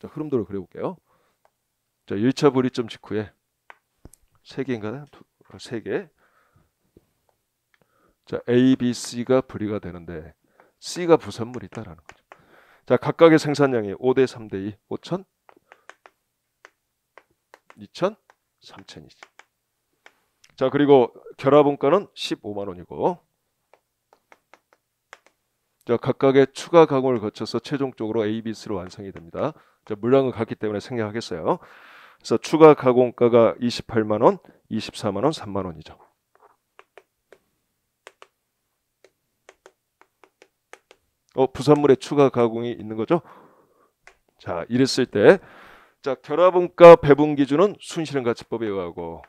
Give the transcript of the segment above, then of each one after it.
자, 흐름도를 그려볼게요. 자, 1차 분리점 직후에 세 개인가요? 아, 세 개. 자, A, B, C가 분리가 되는데 C가 부산물이 다라는 거죠. 자, 각각의 생산량이 5대 3대 2, 5천, 2천, 3천이죠. 자, 그리고 결합원가는 15만 원이고 자, 각각의 추가 가공을 거쳐서 최종적으로 A, B, C로 완성이 됩니다. 그러니까 물량을갖기 때문에 생략하겠어요. 그래서 추가 가공가가 28만 원, 24만 원, 3만 원이죠. 어, 부산물에 추가 가공이 있는 거죠? 자, 이랬을 때 자, 결합원가 배분 기준은 순실은 가치법에 의하고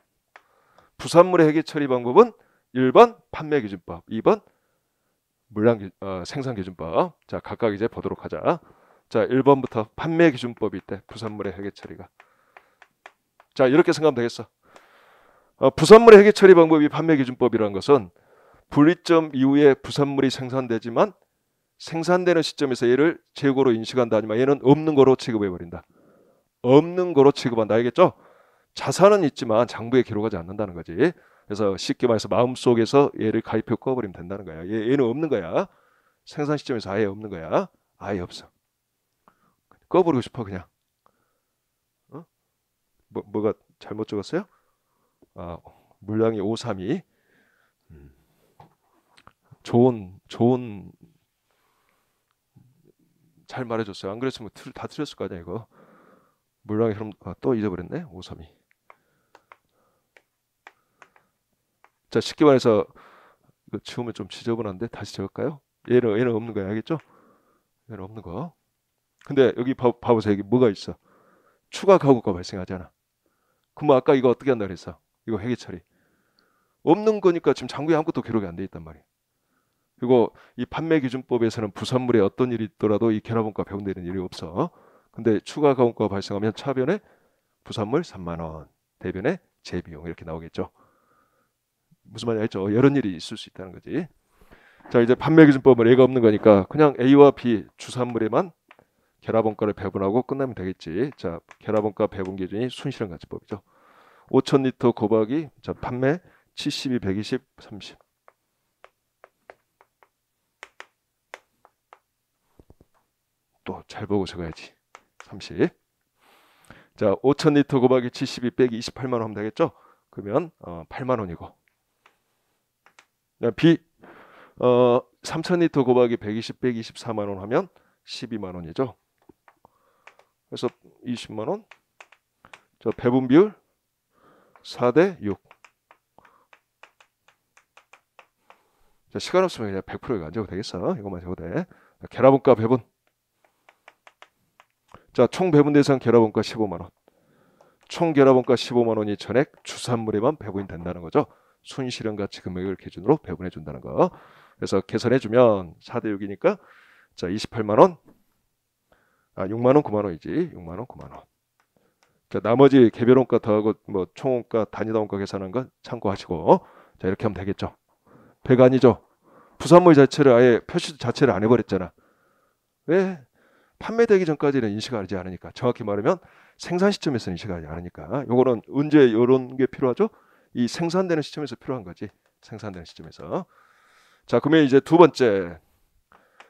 부산물의 해기 처리 방법은 1번 판매 기준법, 2번 물량 어, 생산 기준법. 자, 각각 이제 보도록 하자. 자, 1번부터 판매 기준법일 때 부산물의 회계 처리가 자, 이렇게 생각하면 되겠어. 어, 부산물의 회계 처리 방법이 판매 기준법이라는 것은 분리점 이후에 부산물이 생산되지만 생산되는 시점에서 얘를 재고로 인식한다 아니면 얘는 없는 거로 취급해 버린다. 없는 거로 취급한다 알겠죠? 자산은 있지만 장부에 기록하지 않는다는 거지. 그래서 쉽게 말해서 마음속에서 얘를 가입해 꺼버리면 된다는 거야. 얘, 얘는 없는 거야. 생산 시점에서 아예 없는 거야. 아예 없어. 꺼버리고 싶어 그냥. 어? 뭐 뭐가 잘못 적었어요? 아 물량이 532. 음. 좋은 좋은 잘 말해줬어요. 안 그랬으면 틀, 다 틀렸을 거 아니야 이거. 물량이 그럼 아, 또 잊어버렸네 532. 자 쉽게 말해서 이거 그 지우면 좀 지저분한데 다시 적을까요? 얘는 얘는 없는 거야 알겠죠? 얘는 없는 거. 근데 여기 봐, 보세요 여기 뭐가 있어? 추가 가구가 발생하잖아. 그럼 아까 이거 어떻게 한다 그랬어? 이거 회계 처리. 없는 거니까 지금 장부에 아무것도 기록이 안 돼 있단 말이야. 그리고 이 판매 기준법에서는 부산물에 어떤 일이 있더라도 이 결합원가 배분되는 일이 없어. 근데 추가 가구가 발생하면 차변에 부산물 3만 원, 대변에 재비용 이렇게 나오겠죠. 무슨 말이야 알죠? 여러 일이 있을 수 있다는 거지. 자 이제 판매 기준법은 애가 없는 거니까 그냥 A와 B 주산물에만 결합원가를 배분하고 끝내면 되겠지. 자, 결합원가 배분 기준이 순실한 가치법이죠. 5,000리터 곱하기 자, 판매 72, 120, 30. 또 잘 보고 적어야지. 30. 자, 5,000리터 곱하기 72 빼기 28만 원 하면 되겠죠? 그러면 어, 8만 원이고. B 어, 3,000리터 곱하기 120 빼기 24만 원 하면 12만 원이죠. 그래서 20만 원. 자, 배분 비율 4대 6. 자, 시간 없으면 그냥 100% 이거 안 적어도 되겠어. 이거만 적어도 돼. 자, 계라원가 배분. 자, 총 배분 대상 계라원가 15만 원. 총계라원가 15만 원이 전액 주산물에만 배분이 된다는 거죠. 순실현 가치 금액을 기준으로 배분해 준다는 거. 그래서 계산해 주면 4대 6이니까 자, 28만 원 아, 6만 원, 9만 원이지. 6만 원, 9만 원. 자, 나머지 개별원가 더하고 뭐 총원가, 단위다원가 계산한 건 참고하시고 자 이렇게 하면 되겠죠. 배가 아니죠. 부산물 자체를 아예 표시 자체를 안 해버렸잖아. 왜? 판매되기 전까지는 인식하지 않으니까 정확히 말하면 생산 시점에서는 인식하지 않으니까 요거는 언제 요런게 필요하죠? 이 생산되는 시점에서 필요한 거지 생산되는 시점에서 자 그러면 이제 두 번째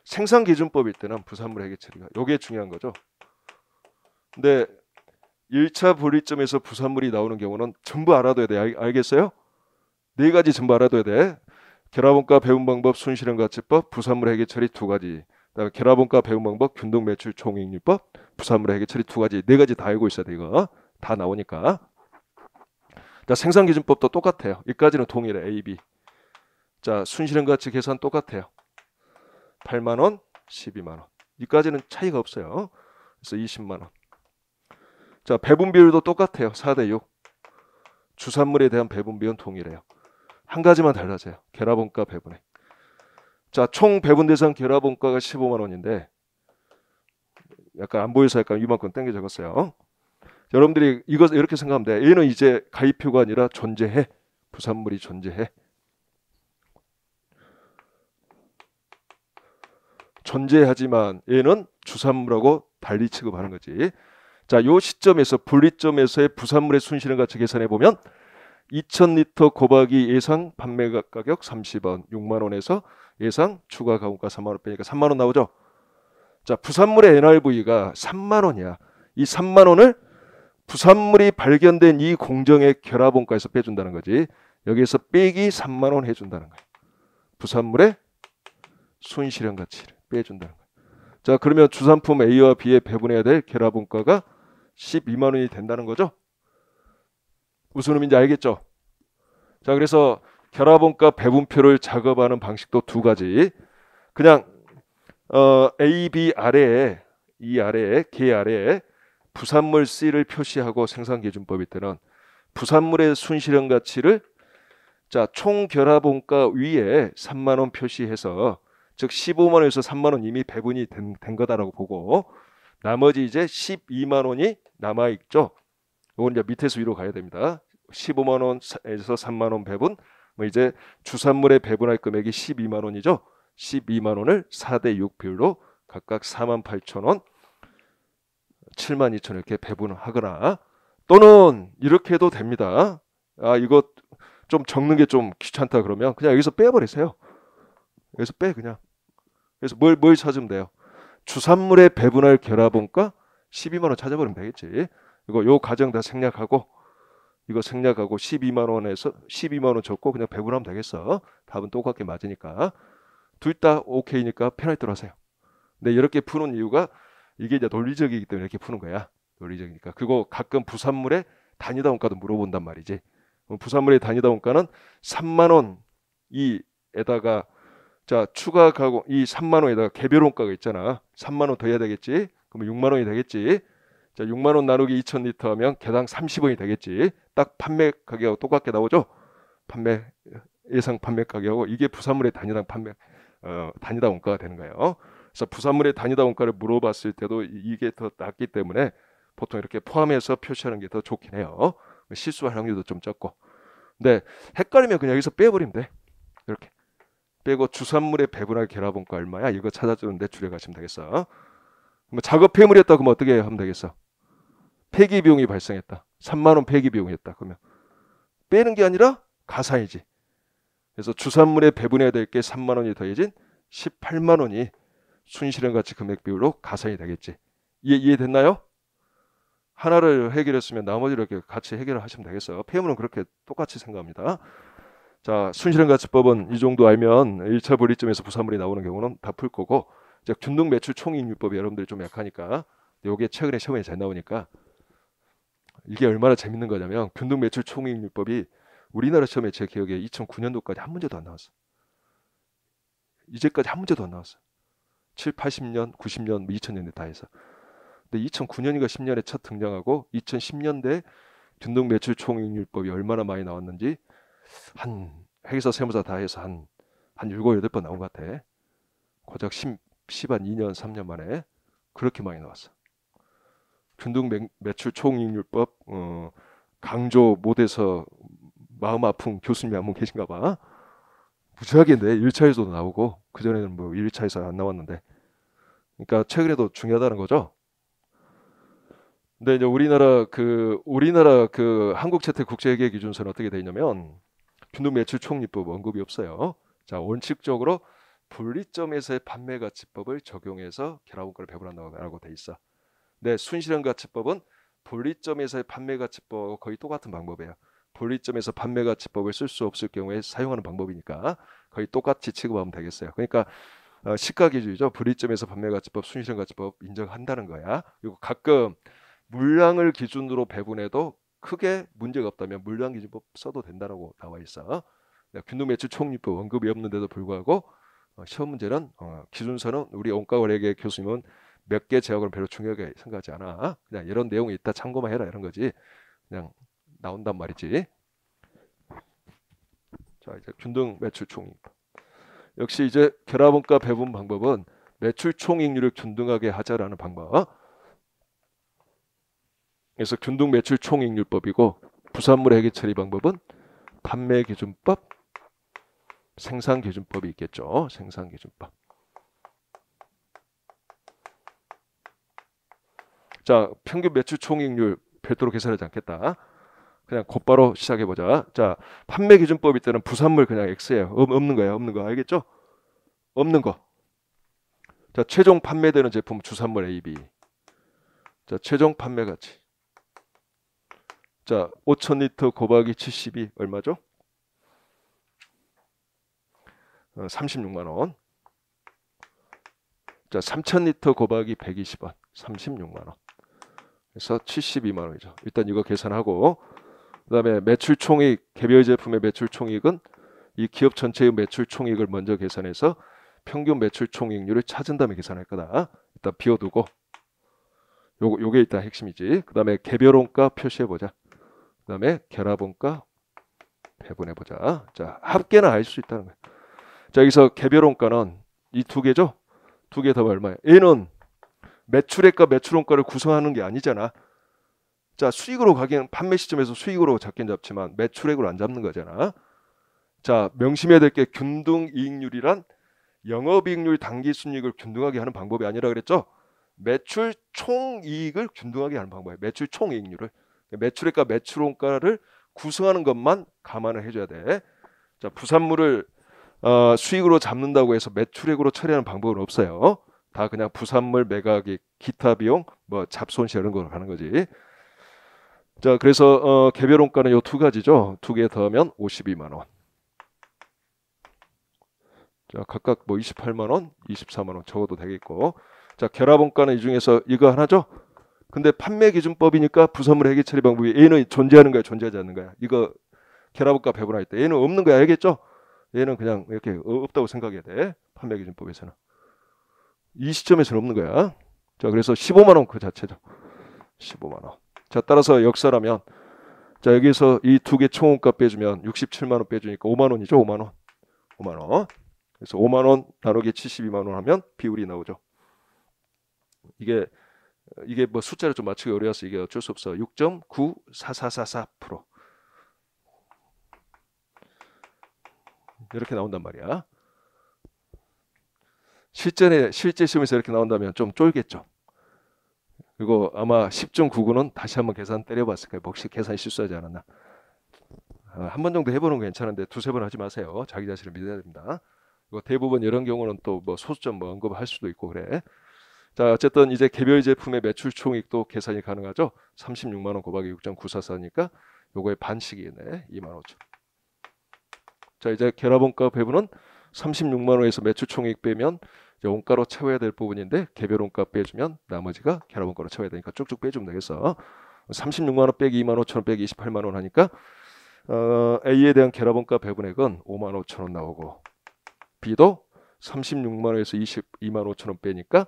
생산 기준법일 때는 부산물 해계 처리가 요게 중요한 거죠. 근데 1차 분리점에서 부산물이 나오는 경우는 전부 알아둬야 돼. 알, 알겠어요? 네 가지 전부 알아둬야 돼. 결합원가 배운 방법, 순실현 가치법, 부산물 해계 처리 두 가지. 그다음에 결합원가 배운 방법, 균등 매출 총익률법, 부산물 해계 처리 두 가지. 네 가지 다 알고 있어야 돼, 이거. 다 나오니까. 자, 생산 기준법도 똑같아요. 이까지는 동일해. A, B. 자, 순실현 가치 계산 똑같아요. 8만 원, 12만 원. 이까지는 차이가 없어요. 그래서 20만 원. 자, 배분 비율도 똑같아요. 4대 6. 주산물에 대한 배분 비율은 동일해요. 한 가지만 달라져요. 계라원가 배분액. 자, 총 배분 대상 계라원가가 15만 원인데 약간 안 보여서 약간 이만큼 땡겨 적었어요. 여러분들이 이것 이렇게 생각하면 돼. 얘는 이제 가입표가 아니라 존재해. 부산물이 존재해. 존재하지만 얘는 주산물하고 달리 취급하는 거지. 자, 요 시점에서 분리점에서의 부산물의 순실은 가치 계산해 보면 2,000리터 곱하기 예상 판매 가격 30원, 6만 원에서 예상 추가 가공가 3만 원 빼니까 3만 원 나오죠. 자, 부산물의 NRV가 3만 원이야. 이 3만 원을 부산물이 발견된 이 공정의 결합원가에서 빼준다는 거지. 여기에서 빼기 3만 원 해준다는 거야. 부산물의 순실현 가치를. 빼준다는 거예요. 자 그러면 주산품 A와 B에 배분해야 될 결합원가가 12만 원이 된다는 거죠. 무슨 의미인지 알겠죠? 자 그래서 결합원가 배분표를 작업하는 방식도 두 가지. 그냥 어, A, B 아래에 이 e 아래에 K 아래에 부산물 C를 표시하고 생산기준법일 때는 부산물의 순실현 가치를 자 총결합원가 위에 3만 원 표시해서 즉 15만 원에서 3만 원 이미 배분이 된, 된 거다라고 보고 나머지 이제 12만 원이 남아 있죠. 이건 이제 밑에서 위로 가야 됩니다. 15만 원에서 3만 원 배분. 뭐 이제 주산물에 배분할 금액이 12만 원이죠. 12만 원을 4대 6 비율로 각각 4만 8천 원, 7만 2천 이렇게 배분하거나 또는 이렇게 해도 됩니다. 아 이거 좀 적는 게 좀 귀찮다 그러면 그냥 여기서 빼버리세요. 여기서 빼 그냥. 그래서 뭘, 뭘 찾으면 돼요? 주산물의 배분할 결합원가 12만 원 찾아버리면 되겠지. 이거 요 과정 다 생략하고 이거 생략하고 12만 원에서 12만 원 적고 그냥 배분하면 되겠어. 답은 똑같게 맞으니까 둘 다 오케이니까 페널티로 하세요. 근데 이렇게 푸는 이유가 이게 이제 논리적이기 때문에 이렇게 푸는 거야. 논리적이니까 그거 가끔 부산물의단위다 원가도 물어본단 말이지. 부산물의단위다 원가는 3만 원이에다가 자, 추가 가공 이 3만 원에다가 개별 원가가 있잖아. 3만 원더 해야 되겠지. 그러면 6만 원이 되겠지. 자, 6만 원 나누기 2천 리터 하면 개당 30원이 되겠지. 딱 판매 가격하고 똑같게 나오죠. 판매 예상 판매 가격하고 이게 부산물의 단위당 판매 어, 단위당 원가가 되는 거예요. 그래서 부산물의 단위당 원가를 물어봤을 때도 이게 더 낫기 때문에 보통 이렇게 포함해서 표시하는 게 더 좋긴 해요. 실수할 확률도 좀 적고. 근데 헷갈리면 그냥 여기서 빼버리면 돼. 이렇게. 빼고 주산물의 배분할 결합원가 얼마야? 이거 찾아주는데 줄여가시면 되겠어. 뭐 작업 폐물이었다 그러면 어떻게 하면 되겠어? 폐기 비용이 발생했다. 3만 원 폐기 비용이었다. 그러면 빼는 게 아니라 가산이지. 그래서 주산물에 배분해야 될 게 3만 원이 더해진 18만 원이 순실현 가치 금액 비율로 가산이 되겠지. 이해, 이해됐나요? 하나를 해결했으면 나머지 이렇게 같이 해결을 하시면 되겠어요. 폐물은 그렇게 똑같이 생각합니다. 자, 순실은 가치법은 이 정도 알면 1차 분리점에서 부산물이 나오는 경우는 다 풀 거고 즉 균등 매출 총익률법이 여러분들이 좀 약하니까 요게 최근에 시험에 잘 나오니까 이게 얼마나 재밌는 거냐면 균등 매출 총익률법이 우리나라 시험에 제 기억에 2009년도까지 한 문제도 안 나왔어. 이제까지 한 문제도 안 나왔어. 7, 80년, 90년, 2000년대 다 해서. 근데 2009년인가 10년에 첫 등장하고 2010년대 균등 매출 총익률법이 얼마나 많이 나왔는지 한 회계사 세무사 다 해서 한한 여덟 번 나온 것 같아. 고작 10, 한 2년, 3년 만에 그렇게 많이 나왔어. 균등 매, 출 총익률법 어, 강조 못해서 마음 아픈 교수님이 한분 계신가 봐. 무지하게 내 1차에서도 나오고 그전에는 뭐 1차에서 안 나왔는데 그러니까 최근에도 중요하다는 거죠. 근데 이제 우리나라 그 우리나라 그 한국 채택 국제회계 기준서는 어떻게 되냐면 균도매출총리법 언급이 없어요. 자 원칙적으로 분리점에서의 판매 가치법을 적용해서 계라원가를 배분한다고 돼 있어. 네, 순실현 가치법은 분리점에서의 판매 가치법과 거의 똑같은 방법이에요. 분리점에서 판매 가치법을 쓸 수 없을 경우에 사용하는 방법이니까 거의 똑같이 취급하면 되겠어요. 그러니까 어, 시가 기준이죠. 분리점에서 판매 가치법, 순실현 가치법 인정한다는 거야. 그리고 가끔 물량을 기준으로 배분해도 크게 문제가 없다면 물량기준법 써도 된다라고 나와 있어. 네, 균등매출 총립법 언급이 없는데도 불구하고 어, 시험 문제는 어, 기준서는 우리 원가거래계 교수님은 몇 개 제약은 별로 중요하게 생각하지 않아. 그냥 이런 내용이 있다 참고만 해라 이런 거지. 그냥 나온단 말이지. 자 이제 균등 매출 총익. 역시 이제 결합원가 배분 방법은 매출 총익률을 균등하게 하자라는 방법. 그래서 균등 매출 총익률법이고 부산물 회계 처리 방법은 판매 기준법, 생산 기준법이 있겠죠. 생산 기준법. 자, 평균 매출 총익률 별도로 계산하지 않겠다. 그냥 곧바로 시작해 보자. 자, 판매 기준법 일 때는 부산물 그냥 X예요. 음, 없는 거예요. 없는 거 알겠죠? 없는 거. 자, 최종 판매되는 제품 주산물 A, B. 자, 최종 판매 가치. 자, 5,000리터 곱하기 72 얼마죠? 어, 36만 원. 자, 3,000리터 곱하기 120원, 36만 원. 그래서 72만 원이죠. 일단 이거 계산하고 그다음에 매출 총액 개별 제품의 매출 총액은 이 기업 전체의 매출 총액을 먼저 계산해서 평균 매출 총액률을 찾은 다음에 계산할 거다. 일단 비워두고 요 요게 일단 핵심이지. 그다음에 개별 원가 표시해 보자. 그 다음에 결합원가 배분해보자. 자, 합계나 알수 있다는 거예요. 자, 여기서 개별원가는 이 두 개죠? 두 개 더 얼마예요? 얘는 매출액과 매출원가를 구성하는 게 아니잖아. 자, 수익으로 가긴 판매 시점에서 수익으로 잡긴 잡지만 매출액으로 안 잡는 거잖아. 자, 명심해야 될 게 균등이익률이란 영업이익률 단기순이익을 균등하게 하는 방법이 아니라 그랬죠? 매출 총이익을 균등하게 하는 방법이에요. 매출 총이익률을. 매출액과 매출원가를 구성하는 것만 감안을 해줘야 돼. 자, 부산물을 어, 수익으로 잡는다고 해서 매출액으로 처리하는 방법은 없어요. 다 그냥 부산물 매각이 기타 비용, 뭐 잡손실 이런 걸로 가는 거지. 자, 그래서 어, 개별 원가는 요 두 가지죠. 두 개 더하면 52만 원. 자, 각각 뭐 28만 원, 24만 원 적어도 되겠고. 자, 결합 원가는 이 중에서 이거 하나죠. 근데 판매 기준법이니까 부선물 해결 처리 방법이 얘는 존재하는 거야, 존재하지 않는 거야. 이거 결합업과 배분할 때 얘는 없는 거야, 알겠죠? 얘는 그냥 이렇게 어, 없다고 생각해야 돼. 판매 기준법에서는. 이 시점에서는 없는 거야. 자, 그래서 15만 원 그 자체죠. 15만 원. 자, 따라서 역사라면 자, 여기서 이 두 개 총원값 빼주면 67만 원 빼주니까 5만 원이죠, 5만 원. 5만 원. 그래서 5만 원 나누기 72만 원 하면 비율이 나오죠. 이게 이게 뭐 숫자를 좀 맞추기 어려워서 이게 어쩔 수 없어. 6 9 4 4 4 4 이렇게 나온단 말이야. 실전에 실제 시험에서 이렇게 나온다면 좀 쫄겠죠. 그리고 아마 10.99는 다시 한번 계산 때려봤을 거예요. 뭐 혹시 계산 실수하지 않았나. 아, 한번 정도 해보는 거 괜찮은데 두세 번 하지 마세요. 자기 자신을 믿어야 됩니다. 대부분 이런 경우는 또 뭐 소수점 뭐 언급할 수도 있고 그래. 자, 어쨌든 이제 개별 제품의 매출 총액도 계산이 가능하죠. 36만 원 곱하기 6.944니까 요거의 반씩이네. 2만 5천. 자, 이제 결합원가 배분은 36만 원에서 매출 총액 빼면 이제 원가로 채워야 될 부분인데 개별 원가 빼주면 나머지가 결합원가로 채워야 되니까 쭉쭉 빼주면 되겠어. 36만 원 빼기 2만 5천 원 빼기 28만 원 하니까 어, A에 대한 결합원가 배분액은 5만 5천 원 나오고 B도 36만 원에서 22만 5천 원 빼니까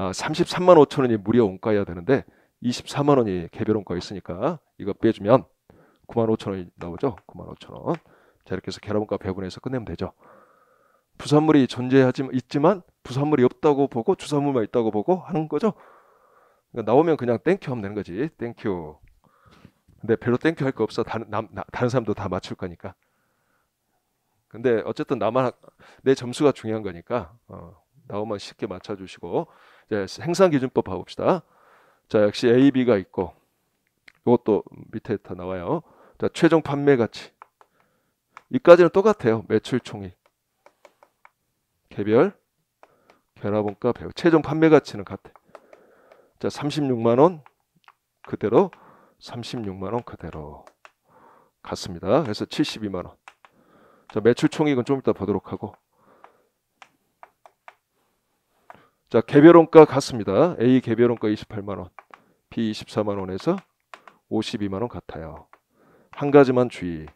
아, 33만 5천 원이 무료 원가여야 되는데 24만 원이 개별 원가 있으니까 이거 빼주면 9만 5천 원이 나오죠. 9만 5천 원. 자 이렇게 해서 계란원가 배분해서 끝내면 되죠. 부산물이 존재하지만 있지만 부산물이 없다고 보고 주산물만 있다고 보고 하는 거죠. 그러니까 나오면 그냥 땡큐 하면 되는 거지. 땡큐. 근데 별로 땡큐 할 거 없어. 다른 남, 나, 다른 사람도 다 맞출 거니까. 근데 어쨌든 나만 내 점수가 중요한 거니까 어, 나오면 쉽게 맞춰주시고 이제 예, 생산 기준법 봐봅시다 자, 역시 A, B가 있고 이것도 밑에 다 나와요. 자, 최종 판매 가치. 이까지는 똑같아요. 매출 총액. 개별 결합원가 배우. 최종 판매 가치는 같아. 자, 36만 원 그대로 36만 원 그대로 같습니다. 그래서 72만 원. 자, 매출 총액은 좀 이따 보도록 하고 자, 개별원가 같습니다. A 개별원가 28만 원, B 24만 원에서 52만 원 같아요. 한 가지만 주의.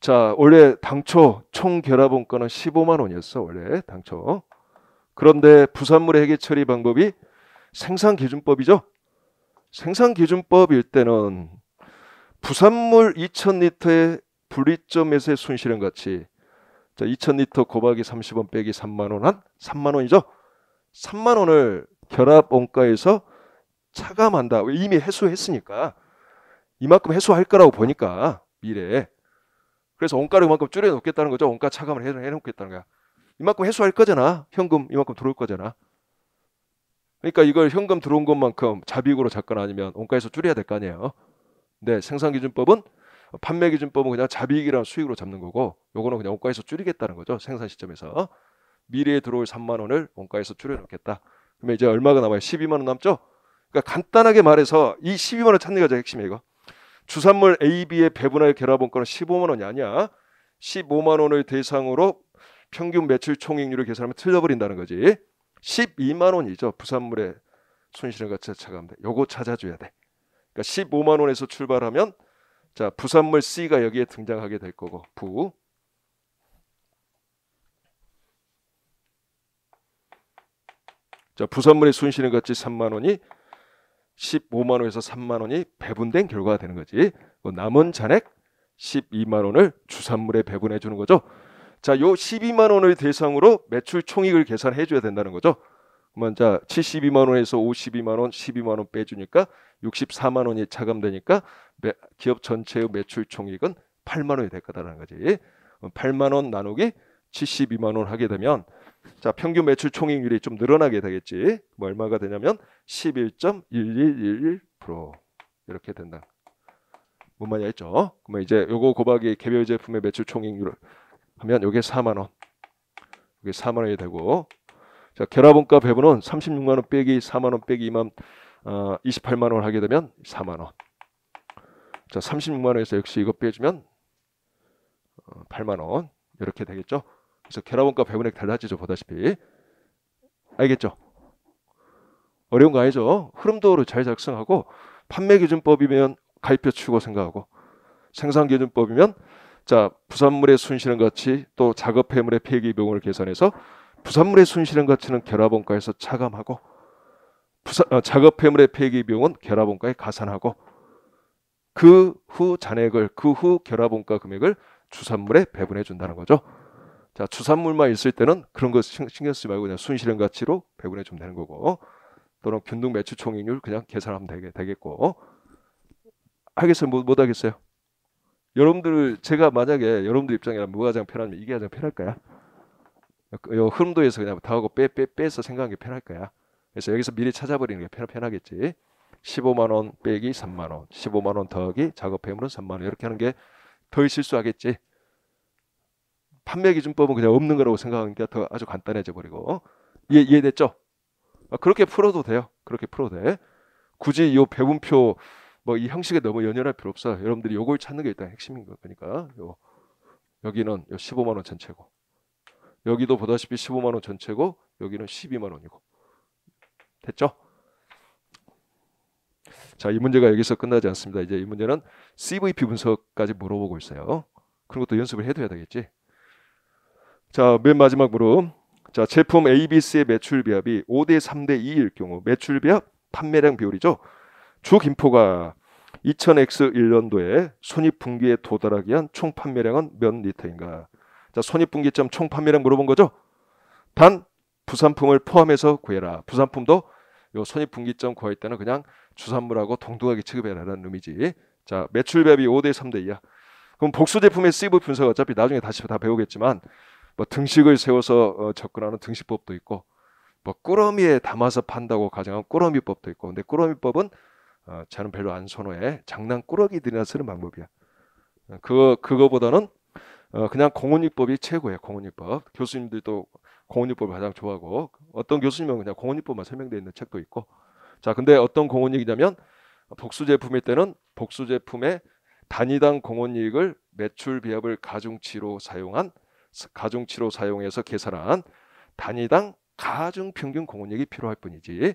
자, 원래 당초 총 결합원가는 15만 원이었어. 원래 당초. 그런데 부산물의 해계 처리 방법이 생산 기준법이죠. 생산 기준법일 때는 부산물 2,000리터의 분리점에서의 순실은 같이 자, 2,000리터 곱하기 30원 빼기 3만 원한 3만 원이죠. 3만 원을 결합 원가에서 차감한다. 이미 해소했으니까 이만큼 해소할 거라고 보니까 미래에 그래서 원가를 이만큼 줄여놓겠다는 거죠. 원가 차감을 해놓겠다는 거야. 이만큼 해소할 거잖아. 현금 이만큼 들어올 거잖아. 그러니까 이걸 현금 들어온 것만큼 자비익으로 잡거나 아니면 원가에서 줄여야 될 거 아니에요. 근데 생산기준법은 판매기준법은 그냥 자비익이랑 수익으로 잡는 거고 요거는 그냥 원가에서 줄이겠다는 거죠. 생산 시점에서. 미래에 들어올 3만 원을 원가에서 줄여놓겠다. 그러면 이제 얼마가 남아요? 12만 원 남죠? 그러니까 간단하게 말해서 이 12만 원 찾는 게제 핵심이에요. 이거. 주산물 A, B의 배분할 결합원가는 15만 원이 아니야. 15만 원을 대상으로 평균 매출 총익률을 계산하면 틀려버린다는 거지. 12만 원이죠. 부산물의 손실과 차감돼. 요거 찾아줘야 돼. 그러니까 15만 원에서 출발하면 자 부산물 C가 여기에 등장하게 될 거고 부 자, 부산물의 순신인 같이 3만 원이 15만 원에서 3만 원이 배분된 결과가 되는 거지. 그 남은 잔액 12만 원을 주산물에 배분해 주는 거죠. 자, 요 12만 원을 대상으로 매출 총액을 계산해 줘야 된다는 거죠. 그러면 자, 72만 원에서 52만 원, 12만 원 빼주니까 64만 원이 차감되니까 매, 기업 전체의 매출 총액은 8만 원이 될 거다라는 거지. 8만 원 나누기 72만 원 하게 되면 자, 평균 매출 총익률이 좀 늘어나게 되겠지. 뭐 얼마가 되냐면 11.1111% 이렇게 된다. 뭔 말이야 했죠? 그러면 이제 요거 곱하기 개별 제품의 매출 총익률 하면 요게 4만 원. 이게 4만 원이 되고 자, 결합원가 배분은 36만 원 빼기 4만 원 빼기 2만 어, 28만 원 하게 되면 4만 원. 자, 36만 원에서 역시 이거 빼주면 8만 어, 원 이렇게 되겠죠? 그래서 결합원과배분액 달라지죠 보다시피 알겠죠? 어려운 거 아니죠? 흐름도를잘 작성하고 판매 기준법이면 가입표 추고 생각하고 생산 기준법이면 자 부산물의 순실은 가치 또 작업 해물의 폐기 비용을 계산해서 부산물의 순실은 가치는 결합원가에서 차감하고 부사, 어, 아, 작업 해물의 폐기 비용은 결합원가에 가산하고 그 후 잔액을 그 후 결합원가 금액을 주산물에 배분해 준다는 거죠. 자, 주산물만 있을 때는 그런 거 신경 쓰지 말고 그냥 순실현 가치로 배분해 주면 되는 거고 또는 균등 매출 총익률 그냥 계산하면 되게, 되겠고 하겠어요? 뭐, 못, 못 하겠어요? 여러분들 제가 만약에 여러분들 입장이라면 뭐가 가장 편하면 이게 가장 편할까요? 요 흐름도에서 그냥 다하고 빼, 빼, 빼서 생각하는 게 편할 거야. 그래서 여기서 미리 찾아버리는 게 편, 편하겠지. 15만 원 빼기 3만 원, 15만 원 더하기 작업 배물은 3만 원 이렇게 하는 게덜 실수하겠지. 판매 기준법은 그냥 없는 거라고 생각하는게 더 아주 간단해져 버리고 이해 이해됐죠? 아, 그렇게 풀어도 돼요. 그렇게 풀어도 돼. 굳이 뭐 이 배분표 뭐 이 형식에 너무 연연할 필요 없어. 여러분들이 요걸 찾는 게 일단 핵심인 거니까. 요 여기는 요 15만 원 전체고. 여기도 보다시피 15만 원 전체고 여기는 12만 원이고. 됐죠? 자, 이 문제가 여기서 끝나지 않습니다. 이제 이 문제는 CVP 분석까지 물어보고 있어요. 그리고또 연습을 해둬야 되겠지. 자, 맨 마지막으로 자, 제품 ABC의 매출 비합이 5대 3대 2일 경우 매출 비합 판매량 비율이죠. 주 김포가 2000X 1년도에 손익분기에 도달하기 위한총 판매량은 몇 리터인가? 자, 손익분기점 총 판매량 물어본 거죠. 단 부산품을 포함해서 구해라. 부산품도 요 손익분기점 구할 때는 그냥 주산물하고 동등하게 취급해라라는 의미지. 자, 매출 비합이 5대 3대 2야. 그럼 복수 제품의 CV 분석 어차피 나중에 다시 다 배우겠지만 뭐 등식을 세워서 어, 접근하는 등식법도 있고 뭐 꾸러미에 담아서 판다고 가정한 꾸러미법도 있고 근데 꾸러미법은 어, 저는 별로 안 선호해 장난 꾸러기들이나 쓰는 방법이야 어, 그거 그거보다는 어, 그냥 공원유법이 최고야 공원유법 교수님들도 공원유법을 가장 좋아하고 어떤 교수님은 그냥 공원유법만 설명되어 있는 책도 있고 자 근데 어떤 공원이익이냐면 복수제품일 때는 복수제품의 단위당 공원이익을 매출 비합을 가중치로 사용한 가중치로 사용해서 계산한 단위당 가중 평균 공원력이 필요할 뿐이지.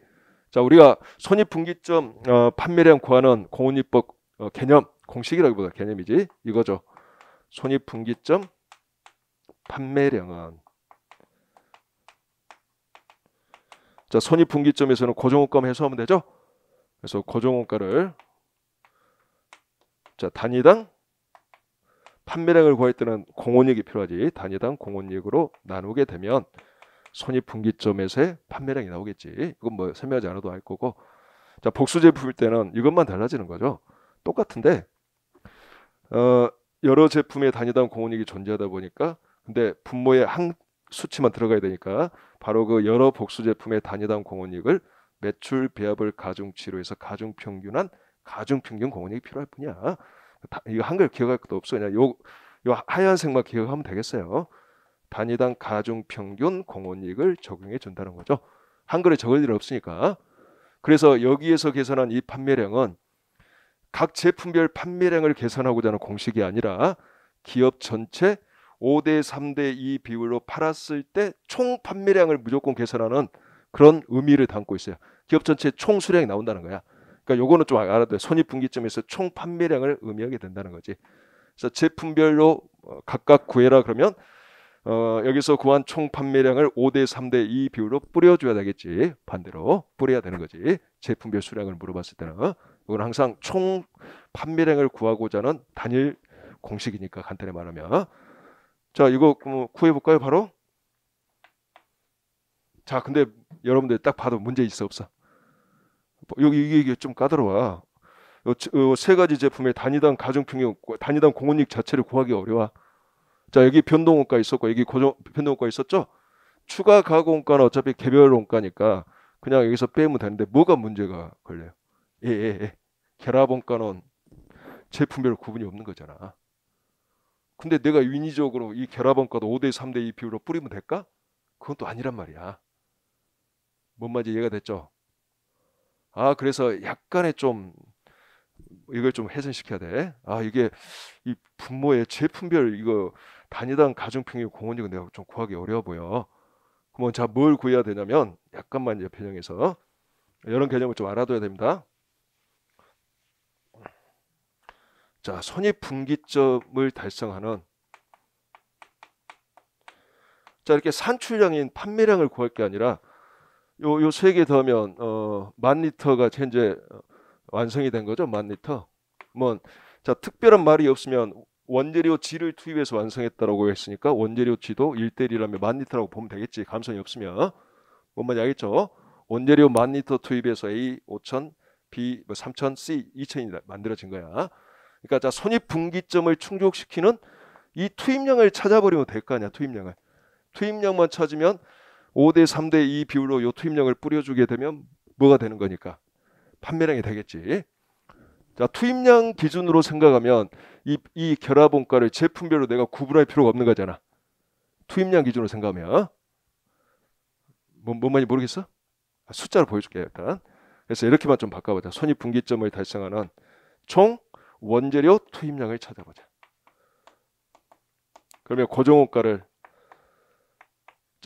자, 우리가 손익분기점 어, 판매량 구하는 공원입법 어, 개념 공식이라기보다 개념이지 이거죠. 손익분기점 판매량은 자 손익분기점에서는 고정원가만 해소하면 되죠. 그래서 고정원가를 자 단위당 판매량을 구할 때는 공원익이 필요하지 단위당 공원익으로 나누게 되면 손익분기점에서의 판매량이 나오겠지. 이건 뭐 설명하지 않아도 알 거고. 자 복수 제품일 때는 이것만 달라지는 거죠. 똑같은데 어, 여러 제품의 단위당 공원익이 존재하다 보니까 근데 분모의 한 수치만 들어가야 되니까 바로 그 여러 복수 제품의 단위당 공원익을 매출 배합을 가중치로 해서 가중평균한 가중평균 공원익이 필요할 뿐이야. 이거 한글 기억할 것도 없어 그냥 요, 요 하얀색만 기억하면 되겠어요. 단위당 가중평균 공원익을 적용해 준다는 거죠. 한글에 적을 일 없으니까. 그래서 여기에서 계산한 이 판매량은 각 제품별 판매량을 계산하고자 하는 공식이 아니라 기업 전체 5대 3대 2 비율로 팔았을 때 총 판매량을 무조건 계산하는 그런 의미를 담고 있어요. 기업 전체 총 수량이 나온다는 거야. 그러니까 요거는 좀 알아둬요. 손익분기점에서 총 판매량을 의미하게 된다는 거지. 그래서 제품별로 어, 각각 구해라 그러면 어, 여기서 구한 총 판매량을 5 대 3 대 2 비율로 뿌려줘야 되겠지. 반대로 뿌려야 되는 거지. 제품별 수량을 물어봤을 때는 이건 항상 총 판매량을 구하고자 하는 단일 공식이니까 간단히 말하면 자 이거 구해볼까요 바로? 자 근데 여러분들 딱 봐도 문제 있어 없어? 뭐, 여기 이게 좀 까다로워. 요세 가지 제품의 단위당 가중평균, 단위당 공원익 자체를 구하기 어려워. 자, 여기 변동원가 있었고, 여기 고정, 변동원가 있었죠? 추가 가공가는 어차피 개별 원가니까 그냥 여기서 빼면 되는데 뭐가 문제가 걸려요? 예, 예, 예. 결합원가는 제품별 구분이 없는 거잖아. 근데 내가 인위적으로 이 결합원가도 5대 3대 2 비율로 뿌리면 될까? 그건 또 아니란 말이야. 뭔 말인지 이해가 됐죠? 아 그래서 약간의 좀 이걸 좀 해선시켜야 돼. 아 이게 이 분모의 제품별 이거 단위당 가중평균 공원율 내가 좀 구하기 어려워 보여. 그러면 자 뭘 구해야 되냐면 약간만 이제 변형해서 이런 개념을 좀 알아둬야 됩니다. 자 손익 분기점을 달성하는 자 이렇게 산출량인 판매량을 구할 게 아니라 요요세개 더면 어, 만 리터가 현재 어, 완성이 된 거죠. 만 리터. 뭐자 특별한 말이 없으면 원재료 질를 투입해서 완성했다라고 했으니까 원재료 지도 1대1이라면 만 리터라고 보면 되겠지. 감성이 없으면. 뭔 말인지 알겠죠? 원재료 만 리터 투입해서 A 5천, B 3천, 뭐 C 2천이 만들어진 거야. 그러니까 자 손익 분기점을 충족시키는 이 투입량을 찾아버리면 될 거 아니야. 투입량을. 투입량만 찾으면 5대 3대 2 비율로 요 투입량을 뿌려주게 되면 뭐가 되는 거니까 판매량이 되겠지. 자 투입량 기준으로 생각하면 이, 이 결합 원가를 제품별로 내가 구분할 필요가 없는 거잖아. 투입량 기준으로 생각하면 뭐, 뭔, 뭔말이 모르겠어? 아, 숫자로 보여줄게요 일단. 그래서 이렇게만 좀 바꿔보자. 손익 분기점을 달성하는 총 원재료 투입량을 찾아보자. 그러면 고정원가를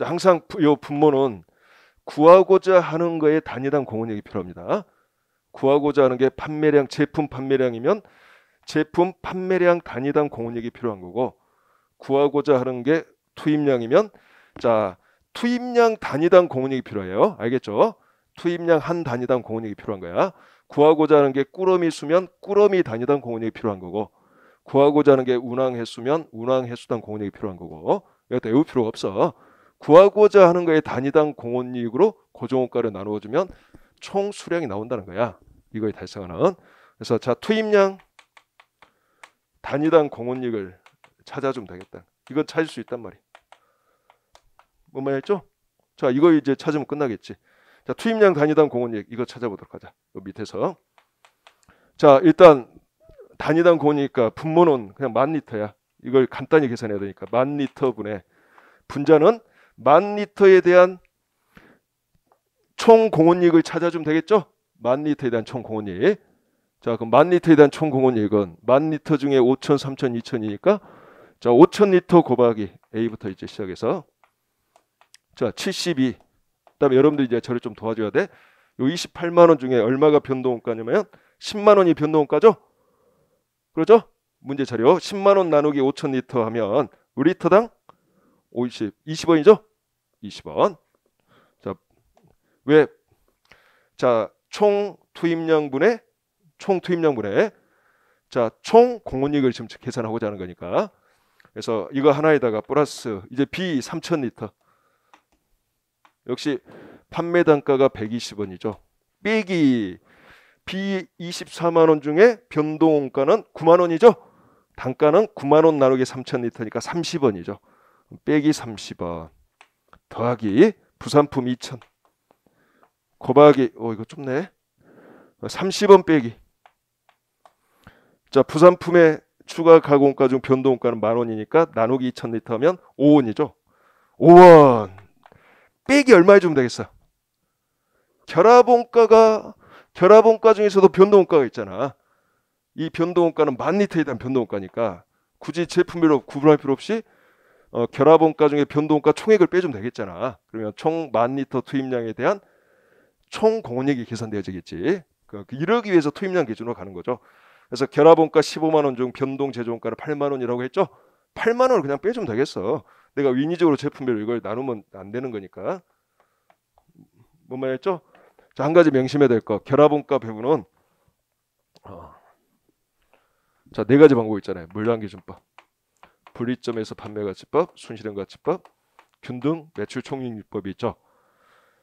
자, 항상 이 분모는 구하고자 하는 거에 단위당 공헌력이 필요합니다. 구하고자 하는 게 판매량, 제품 판매량이면 제품 판매량 단위당 공헌력이 필요한 거고 구하고자 하는 게 투입량이면 자 투입량 단위당 공헌력이 필요해요. 알겠죠? 투입량 한 단위당 공헌력이 필요한 거야. 구하고자 하는 게 꾸러미 수면 꾸러미 단위당 공헌력이 필요한 거고 구하고자 하는 게 운항 횟수면 운항 횟수당 공헌력이 필요한 거고 이것도 외울 필요가 없어. 구하고자 하는 거에 단위당 공원이익으로 고정원가를 나누어주면 총 수량이 나온다는 거야. 이걸 달성하는. 그래서 자 투입량 단위당 공원이익을 찾아주면 되겠다. 이건 찾을 수 있단 말이야. 뭔말이죠자 이거 이제 찾으면 끝나겠지. 자 투입량 단위당 공원이익 이거 찾아보도록 하자. 요 밑에서 자 일단 단위당 공원이익과 분모는 그냥 만 리터야. 이걸 간단히 계산해야 되니까 만 리터 분의 분자는 만 리터에 대한 총공원익을 찾아주면 되겠죠? 만 리터에 대한 총 공원이익. 자, 그럼 만 리터에 대한 총공원익은만 리터 중에 5천, 3천, 2천이니까 자, 5천 리터 곱하기 A부터 이제 시작해서 자, 72. 그다음에 여러분들 이제 저를 좀 도와줘야 돼. 요 28만 원 중에 얼마가 변동가냐면 10만 원이 변동가죠? 그렇죠? 문제 자료 10만 원 나누기 5천 리터 하면 리터당 50, 20원이죠? 20원. 자, 왜? 자, 총 투입량분의 총 투입량분의 자, 총 공원익을 지금 계산하고자 하는 거니까. 그래서 이거 하나에다가 플러스 이제 B 3,000리터. 역시 판매 단가가 120원이죠. 빼기 B 24만 원 중에 변동가는 원 9만 원이죠. 단가는 9만 원 나누기 3,000리터니까 30원이죠. 빼기 30원. 더하기 부산품 2천 곱하기 어 이거 좁네 30원 빼기 자 부산품의 추가 가공가 중 변동가는 만원이니까 나누기 2,000리터 하면 5원이죠 5원 빼기 얼마에 주면 되겠어 결합원가가 결합원가 중에서도 변동가가 있잖아 이 변동가는 만 리터에 대한 변동가니까 굳이 제품별로 구분할 필요 없이 어, 결합원가 중에 변동가 총액을 빼주면 되겠잖아. 그러면 총 만 리터 투입량에 대한 총 공원액이 계산되어지겠지. 그, 그, 이러기 위해서 투입량 기준으로 가는 거죠. 그래서 결합원가 15만 원 중 변동 제조원가를 8만 원이라고 했죠. 8만 원을 그냥 빼주면 되겠어. 내가 윈위적으로 제품별 로 이걸 나누면 안 되는 거니까. 뭔 말했죠? 자, 한 가지 명심해야 될 거. 결합원가 배분은 어. 자, 네 가지 방법 있잖아요. 물량 기준법. 분리점에서 판매가치법, 순실현가치법, 균등 매출 총액률법이 있죠.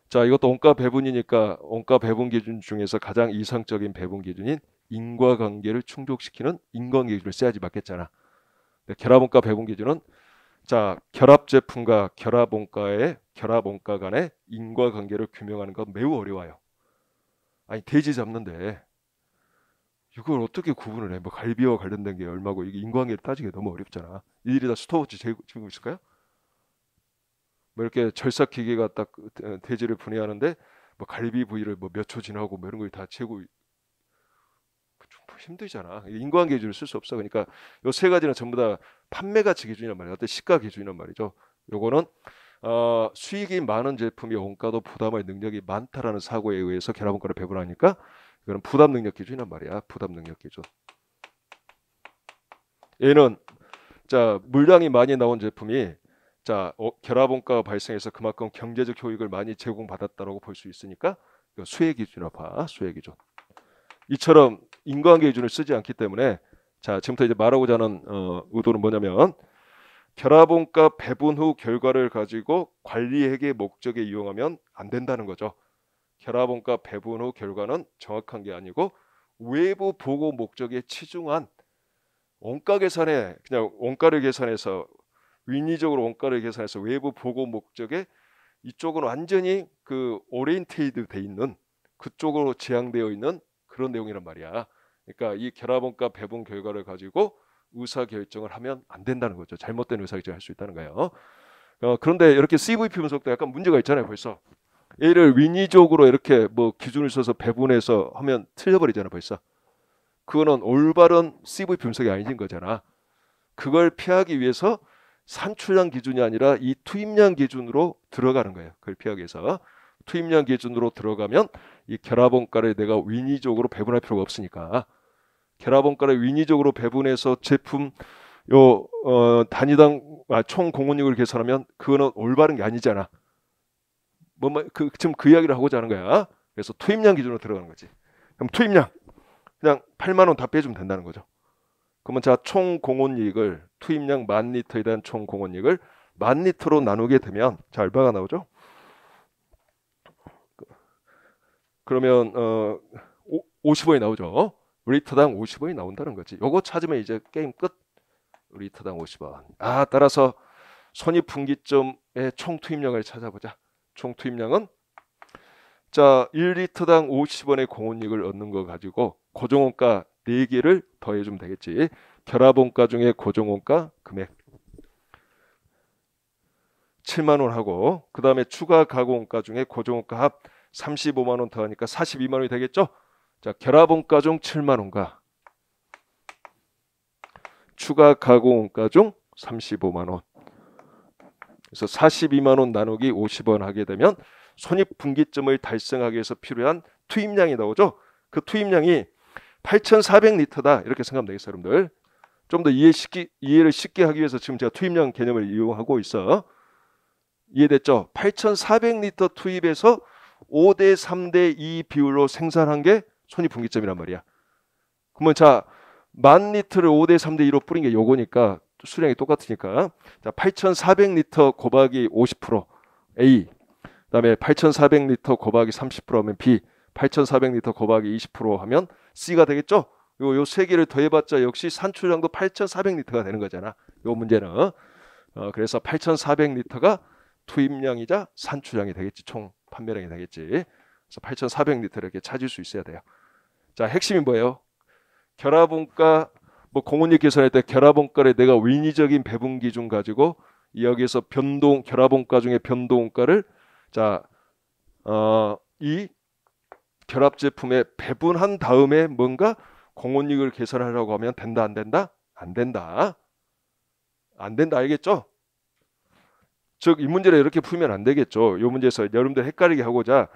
자, 이것도 원가 배분이니까 원가 배분 기준 중에서 가장 이상적인 배분 기준인 인과관계를 충족시키는 인과관계 기준을 써야지 맞겠잖아. 네, 결합원가 배분 기준은 자 결합 제품과 결합 원가의 결합 원가 간의 인과관계를 규명하는 건 매우 어려워요. 아니 돼지 잡는데 이걸 어떻게 구분을 해? 뭐 갈비와 관련된 게 얼마고 이게 인과관계를 따지기 너무 어렵잖아. 이들이 다 스톱워치 재고 있을까요? 뭐 이렇게 절삭 기계가 딱 돼지를 그 분해하는데 뭐 갈비 부위를 뭐몇초 지나고 뭐 이런 걸다 재고 그 힘들잖아. 인과관계 기준을 쓸 수 없어. 그러니까 요 세 가지는 전부 다 판매 가치 기준이란 말이야. 어떤 시가 기준이란 말이죠. 요거는 어, 수익이 많은 제품이 원가도 부담할 능력이 많다라는 사고에 의해서 결합원가를 배분하니까 이거는 부담 능력 기준이란 말이야. 부담 능력 기준. 얘는 자 물량이 많이 나온 제품이 자 어, 결합원가가 발생해서 그만큼 경제적 효익을 많이 제공받았다라고 볼 수 있으니까 수혜 기준이라 봐. 수혜 기준. 이처럼 인과관계 기준을 쓰지 않기 때문에 자 지금부터 이제 말하고자 하는 어, 의도는 뭐냐면 결합원가 배분 후 결과를 가지고 관리회계 목적에 이용하면 안 된다는 거죠. 결합원가 배분 후 결과는 정확한 게 아니고 외부 보고 목적에 치중한 원가 계산에 그냥 원가를 계산해서 윈위적으로 원가를 계산해서 외부 보고 목적에 이쪽은 완전히 그 오리엔테이드 돼 있는 그쪽으로 지향되어 있는 그런 내용이란 말이야. 그러니까 이 결합원가 배분 결과를 가지고 의사 결정을 하면 안 된다는 거죠. 잘못된 의사 결정을 할 수 있다는 거예요. 어, 그런데 이렇게 CVP 분석도 약간 문제가 있잖아요. 벌써 얘를 위니적으로 이렇게 뭐 기준을 써서 배분해서 하면 틀려버리잖아 벌써. 그거는 올바른 CV 분석이 아닌 거잖아. 그걸 피하기 위해서 산출량 기준이 아니라 이 투입량 기준으로 들어가는 거예요. 그걸 피하기 위해서 투입량 기준으로 들어가면 이 결합원가를 내가 위니적으로 배분할 필요가 없으니까 결합원가를 위니적으로 배분해서 제품 요 어, 단위당 아, 총 공헌율을 계산하면 그거는 올바른 게 아니잖아. 뭐그 뭐, 지금 그 이야기를 하고자 하는 거야. 그래서 투입량 기준으로 들어가는 거지. 그럼 투입량 그냥 8만 원 다 빼주면 된다는 거죠. 그러면 자총 공원이익을 투입량 만 리터에 대한 총 공원이익을 만 리터로 나누게 되면 자 얼마가 나오죠? 그러면 어 50원이 나오죠. 리터당 50원이 나온다는 거지. 요거 찾으면 이제 게임 끝. 리터당 50원. 아 따라서 손익분기점의 총 투입량을 찾아보자. 총 투입량은 자 1리터당 50원의 공원익을 얻는 거 가지고 고정원가 4개를 더해주면 되겠지. 결합원가 중에 고정원가 금액 7만 원 하고 그 다음에 추가 가공원가 중에 고정원가 합 35만 원 더하니까 42만 원이 되겠죠. 자 결합원가 중 7만 원과 추가 가공원가 중 35만 원 그래서 42만 원 나누기 50원 하게 되면 손익분기점을 달성하기 위해서 필요한 투입량이 나오죠. 그 투입량이 8,400리터다 이렇게 생각하면 되겠어요, 여러분들. 좀 더 이해시키, 이해를 쉽게 하기 위해서 지금 제가 투입량 개념을 이용하고 있어. 이해됐죠? 8,400리터 투입해서 5대 3대 2 비율로 생산한 게 손익분기점이란 말이야. 그러면 자, 만 리터를 5대 3대 2로 뿌린 게 요거니까 수량이 똑같으니까 자 8,400리터 곱하기 50% A 그다음에 8,400리터 곱하기 30% 하면 B 8,400리터 곱하기 20% 하면 C가 되겠죠? 요요세 개를 더해봤자 역시 산출량도 8,400리터가 되는 거잖아. 요 문제는 어 그래서 8,400리터가 투입량이자 산출량이 되겠지 총 판매량이 되겠지. 그래서 8,400리터 이렇게 찾을 수 있어야 돼요. 자 핵심이 뭐예요? 결합원가 공원력 뭐 개선할 때 결합원가를 내가 위니적인 배분 기준 가지고 여기에서 변동 결합원가 중에 변동원가를 자, 어, 이 결합 제품에 배분한 다음에 뭔가 공원력을 개선하려고 하면 된다 안 된다? 안 된다. 안 된다 알겠죠? 즉 이 문제를 이렇게 풀면 안 되겠죠. 이 문제에서 여러분들 헷갈리게 하고자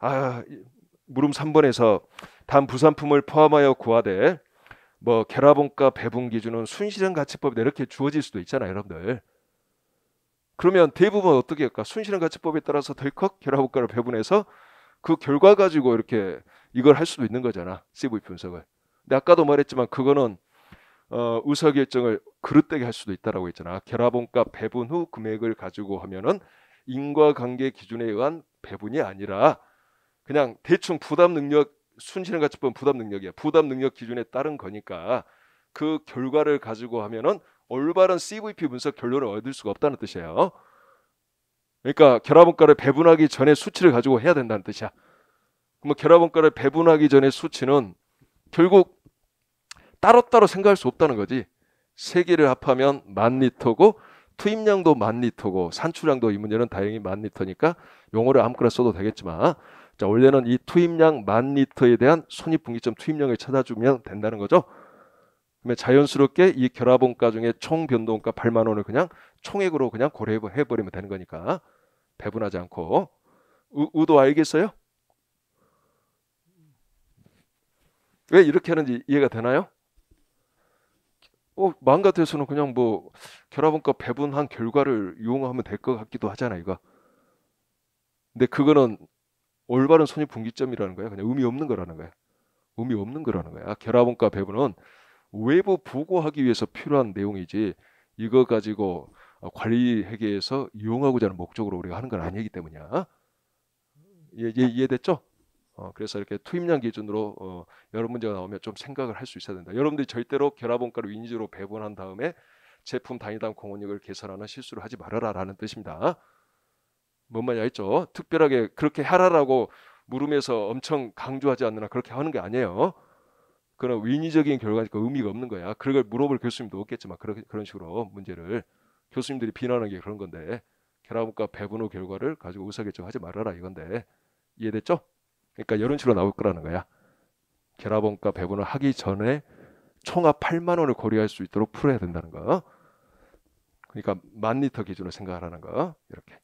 아 물음 3번에서 단 부산품을 포함하여 구하되 뭐결합원가 배분 기준은 순실행 가치법에 이렇게 주어질 수도 있잖아요, 여러분들. 그러면 대부분 어떻게 할까? 순실행 가치법에 따라서 덜컥 결합원가를 배분해서 그 결과 가지고 이렇게 이걸 할 수도 있는 거잖아. CV 분석을. 근데 아까도 말했지만 그거는 어, 의사결정을 그릇되게 할 수도 있다라고 했잖아. 결합원가 배분 후 금액을 가지고 하면은 인과관계 기준에 의한 배분이 아니라 그냥 대충 부담 능력 순신을 갖추면 부담 능력이야. 부담 능력 기준에 따른 거니까 그 결과를 가지고 하면은 올바른 CVP 분석 결론을 얻을 수가 없다는 뜻이에요. 그러니까 결합원가를 배분하기 전에 수치를 가지고 해야 된다는 뜻이야. 그럼 결합원가를 배분하기 전에 수치는 결국 따로따로 생각할 수 없다는 거지. 세 개를 합하면 만 리터고 투입량도 만 리터고 산출량도 이 문제는 다행히 만 리터니까 용어를 아무거나 써도 되겠지만 자, 원래는 이 투입량 만 리터에 대한 손익분기점 투입량을 찾아주면 된다는 거죠. 그러면 자연스럽게 이 결합원가 중에 총 변동가 8만 원을 그냥 총액으로 그냥 고려해 버리면 되는 거니까 배분하지 않고 의, 도 알겠어요? 왜 이렇게 하는지 이해가 되나요? 어, 마음 같아서는 그냥 뭐 결합원가 배분한 결과를 이용하면 될 것 같기도 하잖아 이거. 근데 그거는 올바른 손익 분기점이라는 거야. 그냥 의미 없는 거라는 거야. 의미 없는 거라는 거야. 아, 결합원가 배분은 외부 보고하기 위해서 필요한 내용이지 이거 가지고 어, 관리 회계에서 이용하고자 하는 목적으로 우리가 하는 건 아니기 때문이야. 예, 예 이해됐죠? 어, 그래서 이렇게 투입량 기준으로 어, 여러 문제가 나오면 좀 생각을 할 수 있어야 된다. 여러분들이 절대로 결합원가를 인지로 배분한 다음에 제품 단위당 공원력을 계산하는 실수를 하지 말아라라는 뜻입니다. 뭔 말이 야했죠 특별하게 그렇게 하라라고 물음에서 엄청 강조하지 않느라 그렇게 하는 게 아니에요. 그런 인위적인 결과니까 그 의미가 없는 거야. 그걸 물어볼 교수님도 없겠지만 그렇게, 그런 식으로 문제를 교수님들이 비난하는 게 그런 건데 결합과 배분호 결과를 가지고 의사결정하지 말아라 이건데 이해됐죠? 그러니까 이런 식으로 나올 거라는 거야. 결합원가 배분을 하기 전에 총합 8만 원을 고려할 수 있도록 풀어야 된다는 거. 그러니까 만 리터 기준으로 생각하라는 거. 이렇게.